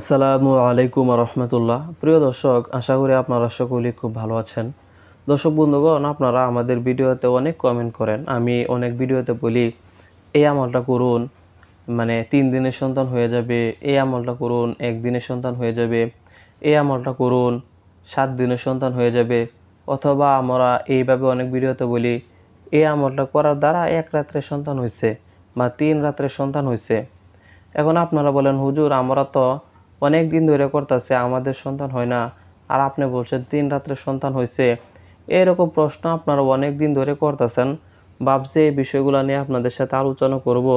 আসসালামু আলাইকুম রহমতুল্লাহ প্রিয় দর্শক আশা করি আপনারা সকলেই খুব ভালো আছেন দর্শক বন্ধুগণ আপনারা আমাদের ভিডিওতে অনেক কমেন্ট করেন আমি অনেক ভিডিওতে বলি এই আমলটা করুন মানে তিন দিনের সন্তান হয়ে যাবে এই আমলটা করুন এক দিনের সন্তান হয়ে যাবে এই আমলটা করুন সাত দিনের সন্তান হয়ে যাবে অথবা আমরা এইভাবে অনেক ভিডিওতে বলি এই আমলটা করার দ্বারা এক রাত্রে সন্তান হয়েছে বা তিন রাত্রে সন্তান হয়েছে এখন আপনারা বলেন হুজুর আমরা তো অনেক দিন ধরে করতেছে আমাদের সন্তান হয় না আর আপনি বলছেন তিন রাত্রে সন্তান হয়েছে এরকম প্রশ্ন আপনারা অনেক দিন ধরে করতেছেন ভাবছি এই বিষয়গুলো নিয়ে আপনাদের সাথে আলোচনা করব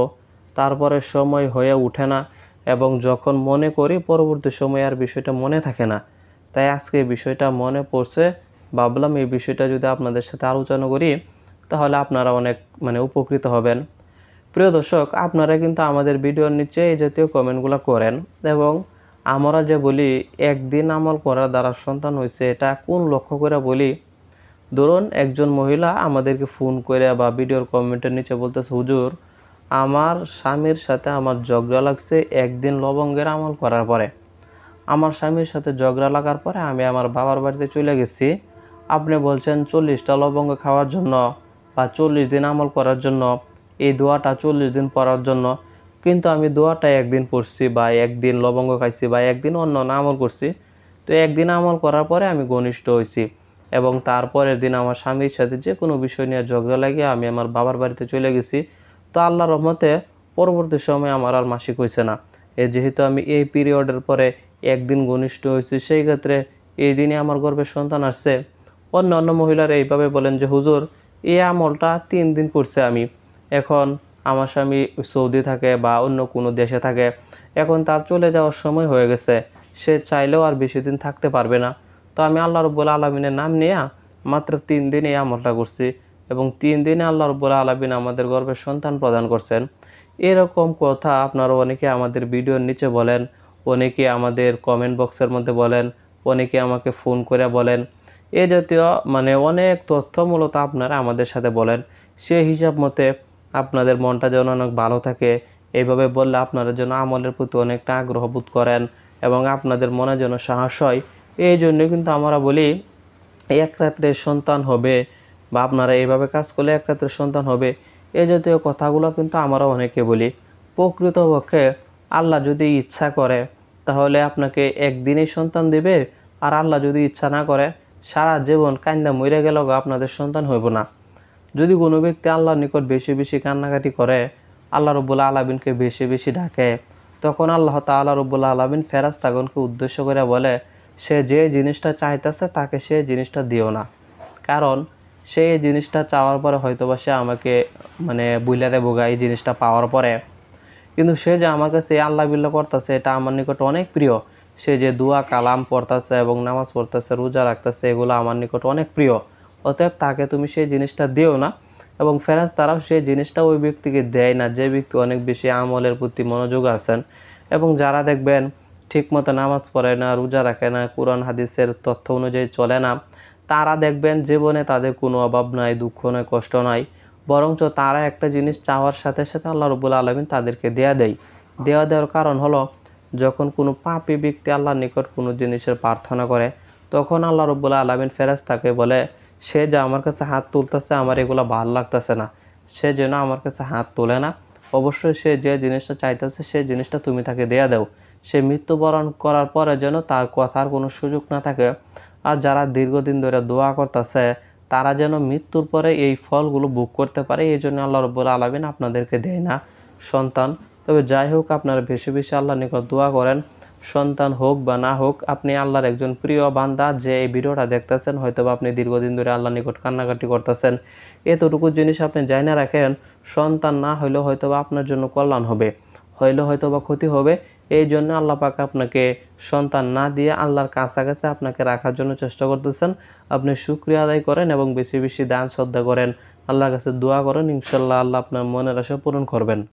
তারপরে সময় হয়ে ওঠে না এবং যখন মনে করি পরবর্তী সময়ে আর বিষয়টা মনে থাকে না তাই আজকে বিষয়টা মনে পড়ছে ভাবলাম এই বিষয়টা যদি আপনাদের সাথে আলোচনা করি তাহলে আপনারা অনেক মানে উপকৃত হবেন প্রিয় দর্শক আপনারা কিন্তু আমাদের ভিডিওর নিচে এই জাতীয় কমেন্টগুলো করেন এবং আমরা যে বলি একদিন আমল করার দ্বারা সন্তান হয়েছে এটা কোন লক্ষ্য করে বলি ধরুন একজন মহিলা আমাদেরকে ফোন করে বা ভিডিওর কমেন্টের নিচে বলতেছে হুজুর আমার স্বামীর সাথে আমার ঝগড়া লাগছে একদিন লবঙ্গের আমল করার পরে আমার স্বামীর সাথে ঝগড়া লাগার পরে আমি আমার বাবার বাড়িতে চলে গেছি আপনি বলছেন চল্লিশটা লবঙ্গ খাওয়ার জন্য বা চল্লিশ দিন আমল করার জন্য এই দোয়াটা চল্লিশ দিন পড়ার জন্য কিন্তু আমি দোয়াটা একদিন পড়ছি বা একদিন লবঙ্গ খাইছি বা একদিন অন্য অন্য আমল করছি তো একদিন আমল করার পরে আমি ঘনিষ্ঠ হয়েছি এবং তারপরের দিন আমার স্বামীর সাথে যে কোনো বিষয় নিয়ে ঝগড়া লাগিয়ে আমি আমার বাবার বাড়িতে চলে গেছি তো আল্লাহ রহমতে পরবর্তী সময় আমার আর মাসিক হয়েছে না এ যেহেতু আমি এই পিরিয়ডের পরে একদিন ঘনিষ্ঠ হয়েছি সেই ক্ষেত্রে এই দিনে আমার গর্ভের সন্তান আসছে অন্য অন্য মহিলারা এইভাবে বলেন যে হুজুর এই আমলটা তিন দিন করছে আমি এখন আমার স্বামী সৌদি থাকে বা অন্য কোনো দেশে থাকে এখন তার চলে যাওয়ার সময় হয়ে গেছে সে চাইলেও আর বেশি দিন থাকতে পারবে না তো আমি আল্লাহ রব্বুল আলমিনের নাম নিয়ে মাত্র তিন দিন এই আমলটা করছি এবং তিন দিনে আল্লাহ রব্বুল আলমিন আমাদের গর্বের সন্তান প্রদান করছেন এরকম কথা আপনারা অনেকে আমাদের ভিডিওর নিচে বলেন অনেকে আমাদের কমেন্ট বক্সের মধ্যে বলেন অনেকে আমাকে ফোন করে বলেন এ জাতীয় মানে অনেক তথ্য মূলত আপনারা আমাদের সাথে বলেন সে হিসাব মতে আপনাদের মনটা যেন অনেক ভালো থাকে এইভাবে বললে আপনারা যেন আমলের প্রতি অনেকটা আগ্রহ বোধ করেন এবং আপনাদের মনে যেন সাহস হয় এই জন্য কিন্তু আমরা বলি এক রাত্রে সন্তান হবে বা আপনারা এইভাবে কাজ করলে এক রাত্রে সন্তান হবে এই জাতীয় কথাগুলো কিন্তু আমরা অনেকে বলি প্রকৃতপক্ষে আল্লাহ যদি ইচ্ছা করে তাহলে আপনাকে একদিনেই সন্তান দেবে আর আল্লাহ যদি ইচ্ছা না করে সারা জীবন কান্দা মরে গেলেও আপনাদের সন্তান হইব না যদি কোনো ব্যক্তি আল্লাহর নিকট বেশি বেশি কান্নাকাটি করে আল্লাহ রব্বুল্লা আলমিনকে বেশি বেশি ডাকে তখন আল্লাহ তাল্লাহ রব্বুল্লা আলমিন ফেরাস্তাগণকে উদ্দেশ্য করে বলে সে যে জিনিসটা চাইতেছে তাকে সে জিনিসটা দিও না কারণ সে এই জিনিসটা চাওয়ার পরে হয়তোবা সে আমাকে মানে বুইলাতে বোগা এই জিনিসটা পাওয়ার পরে কিন্তু সে যে আমার কাছে আল্লাহ বিল্লা করতেছে এটা আমার নিকট অনেক প্রিয় সে যে দুয়া কালাম পড়তেছে এবং নামাজ পড়তেছে রোজা রাখতেছে এগুলো আমার নিকট অনেক প্রিয় অতএব তাকে তুমি সেই জিনিসটা দিও না এবং ফেরাজ তারাও সেই জিনিসটা ওই ব্যক্তিকে দেয় না যে ব্যক্তি অনেক বেশি আমলের প্রতি মনোযোগ আছেন এবং যারা দেখবেন ঠিকমতো নামাজ পড়ে না রোজা রাখে না কোরআন হাদিসের তথ্য অনুযায়ী চলে না তারা দেখবেন জীবনে তাদের কোনো অভাব নাই দুঃখ নয় কষ্ট নাই বরঞ্চ তারা একটা জিনিস চাওয়ার সাথে সাথে আল্লাহ রবুল আলমিন তাদেরকে দেয়া দেয় দেওয়া দেওয়ার কারণ হলো যখন কোনো পাপী ব্যক্তি আল্লাহর নিকট কোনো জিনিসের প্রার্থনা করে তখন আল্লাহ রবুল্লা আলমিন ফেরাজ তাকে বলে সে যে আমার কাছে হাত তুলতেছে আমার এগুলো ভাল লাগতেছে না সে যেন আমার কাছে হাত তোলে না অবশ্যই সে যে জিনিসটা চাইতেছে সেই জিনিসটা তুমি তাকে দেয়া দেও সে মৃত্যুবরণ করার পরে যেন তার কথার কোনো সুযোগ না থাকে আর যারা দীর্ঘদিন ধরে দোয়া করতেছে তারা যেন মৃত্যুর পরে এই ফলগুলো বুক করতে পারে এই জন্য আল্লাহ রব্বুল আলমিন আপনাদেরকে দেয় না সন্তান তবে যাই হোক আপনারা বেশি বেশি আল্লাহ নিকট দোয়া করেন সন্তান হোক বা না হোক আপনি আল্লাহর একজন প্রিয় বান্দা যে এই ভিডিওটা দেখতেছেন হয়তো আপনি দীর্ঘদিন ধরে আল্লাহ নিকট কান্নাকাটি করতেছেন এতটুকু জিনিস আপনি যাই না রাখেন সন্তান না হইলেও হয়তো আপনার জন্য কল্যাণ হবে হইলে হয়তো বা ক্ষতি হবে এই জন্য আল্লাহ পাকে আপনাকে সন্তান না দিয়ে আল্লাহর কাছাকাছি আপনাকে রাখার জন্য চেষ্টা করতেছেন আপনি শুক্রিয়া আদায় করেন এবং বেশি বেশি দান শ্রদ্ধা করেন আল্লাহর কাছে দোয়া করেন ইনশাল্লাহ আল্লাহ আপনার মনের আশা পূরণ করবেন